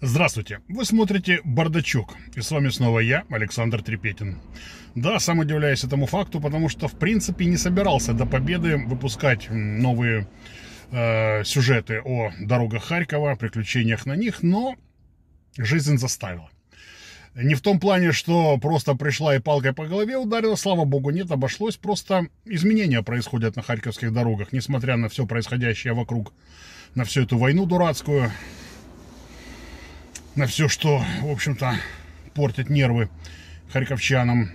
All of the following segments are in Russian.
Здравствуйте! Вы смотрите «Бардачок» и с вами снова я, Александр Трепетин. Да, сам удивляюсь этому факту, потому что в принципе не собирался до победы выпускать новые э, сюжеты о дорогах Харькова, приключениях на них, но жизнь заставила. Не в том плане, что просто пришла и палкой по голове ударила, слава богу, нет, обошлось, просто изменения происходят на харьковских дорогах, несмотря на все происходящее вокруг, на всю эту войну дурацкую, на все, что, в общем-то, портит нервы харьковчанам.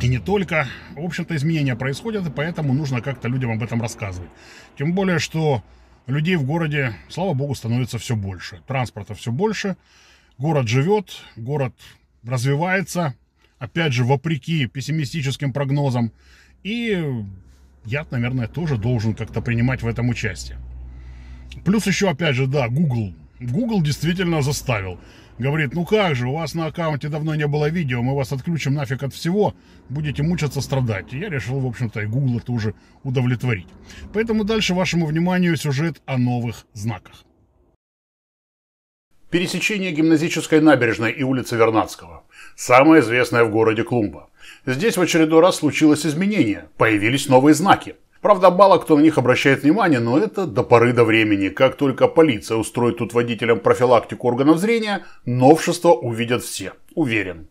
И не только. В общем-то, изменения происходят, и поэтому нужно как-то людям об этом рассказывать. Тем более, что людей в городе, слава богу, становится все больше. Транспорта все больше. Город живет, город развивается. Опять же, вопреки пессимистическим прогнозам. И я, наверное, тоже должен как-то принимать в этом участие. Плюс еще, опять же, да, Google Google действительно заставил. Говорит, ну как же, у вас на аккаунте давно не было видео, мы вас отключим нафиг от всего, будете мучаться, страдать. И я решил, в общем-то, и Google тоже удовлетворить. Поэтому дальше вашему вниманию сюжет о новых знаках. Пересечение гимназической набережной и улицы Вернадского. Самое известное в городе Клумба. Здесь в очередной раз случилось изменение, появились новые знаки – Правда, мало кто на них обращает внимание, но это до поры до времени. Как только полиция устроит тут водителям профилактику органов зрения, новшество увидят все. Уверен.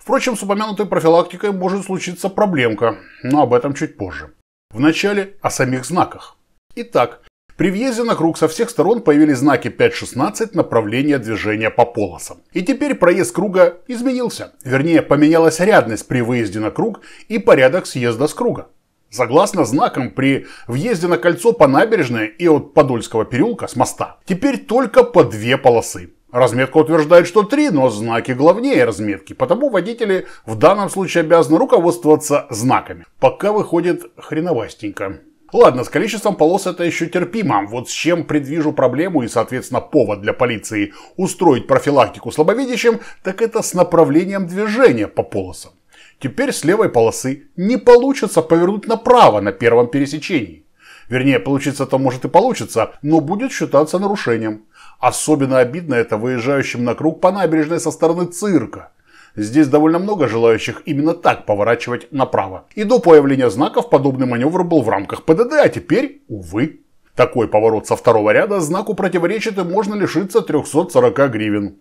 Впрочем, с упомянутой профилактикой может случиться проблемка, но об этом чуть позже. Вначале о самих знаках. Итак, при въезде на круг со всех сторон появились знаки 5.16 направления движения по полосам. И теперь проезд круга изменился. Вернее, поменялась рядность при выезде на круг и порядок съезда с круга. Согласно знакам при въезде на кольцо по набережной и от Подольского переулка с моста. Теперь только по две полосы. Разметка утверждает, что три, но знаки главнее разметки, потому водители в данном случае обязаны руководствоваться знаками. Пока выходит хреновастенько. Ладно, с количеством полос это еще терпимо. Вот с чем предвижу проблему и, соответственно, повод для полиции устроить профилактику слабовидящим, так это с направлением движения по полосам. Теперь с левой полосы не получится повернуть направо на первом пересечении. Вернее, получится, то может и получится, но будет считаться нарушением. Особенно обидно это выезжающим на круг по набережной со стороны цирка. Здесь довольно много желающих именно так поворачивать направо. И до появления знаков подобный маневр был в рамках ПДД, а теперь, увы. Такой поворот со второго ряда знаку противоречит и можно лишиться 340 гривен.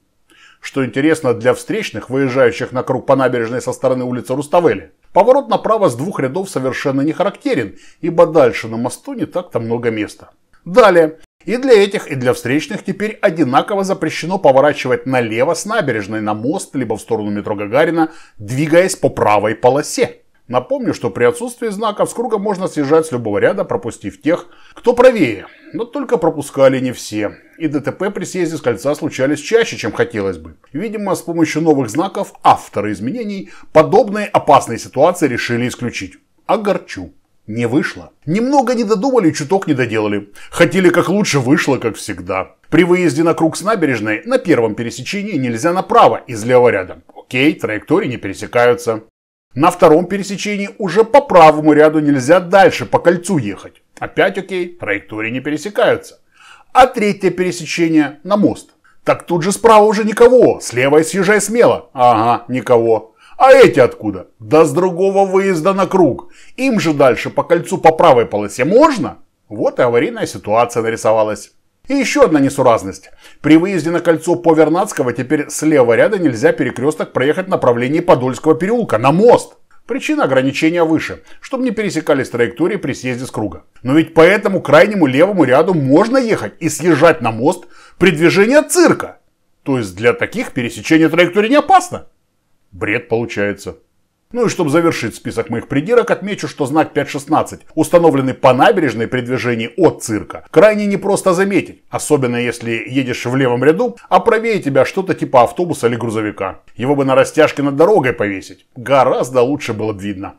Что интересно для встречных, выезжающих на круг по набережной со стороны улицы Руставели, поворот направо с двух рядов совершенно не характерен, ибо дальше на мосту не так-то много места. Далее. И для этих, и для встречных теперь одинаково запрещено поворачивать налево с набережной на мост, либо в сторону метро Гагарина, двигаясь по правой полосе. Напомню, что при отсутствии знаков с круга можно съезжать с любого ряда, пропустив тех, кто правее. Но только пропускали не все. И ДТП при съезде с кольца случались чаще, чем хотелось бы. Видимо, с помощью новых знаков авторы изменений подобные опасные ситуации решили исключить. Огорчу. Не вышло. Немного не додумали, чуток не доделали. Хотели как лучше, вышло как всегда. При выезде на круг с набережной на первом пересечении нельзя направо из левого ряда. Окей, траектории не пересекаются. На втором пересечении уже по правому ряду нельзя дальше по кольцу ехать. Опять окей, траектории не пересекаются. А третье пересечение на мост. Так тут же справа уже никого, слева и съезжай смело. Ага, никого. А эти откуда? Да с другого выезда на круг. Им же дальше по кольцу по правой полосе можно? Вот и аварийная ситуация нарисовалась. И еще одна несуразность. При выезде на кольцо Повернадского теперь с левого ряда нельзя перекресток проехать в направлении Подольского переулка, на мост. Причина ограничения выше, чтобы не пересекались траектории при съезде с круга. Но ведь по этому крайнему левому ряду можно ехать и съезжать на мост при движении от цирка. То есть для таких пересечение траектории не опасно. Бред получается. Ну и чтобы завершить список моих придирок, отмечу, что знак 5.16, установленный по набережной при движении от цирка, крайне непросто заметить, особенно если едешь в левом ряду, а правее тебя что-то типа автобуса или грузовика. Его бы на растяжке над дорогой повесить. Гораздо лучше было бы видно.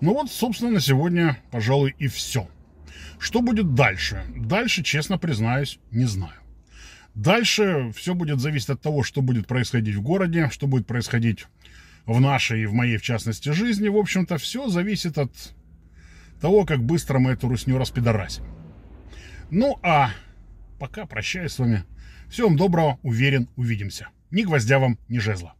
Ну вот, собственно, на сегодня, пожалуй, и все. Что будет дальше? Дальше, честно признаюсь, не знаю. Дальше все будет зависеть от того, что будет происходить в городе, что будет происходить в нашей и в моей, в частности, жизни. В общем-то, все зависит от того, как быстро мы эту русню распидорасим. Ну а пока прощаюсь с вами. Всего вам доброго, уверен, увидимся. Ни гвоздя вам, ни жезла.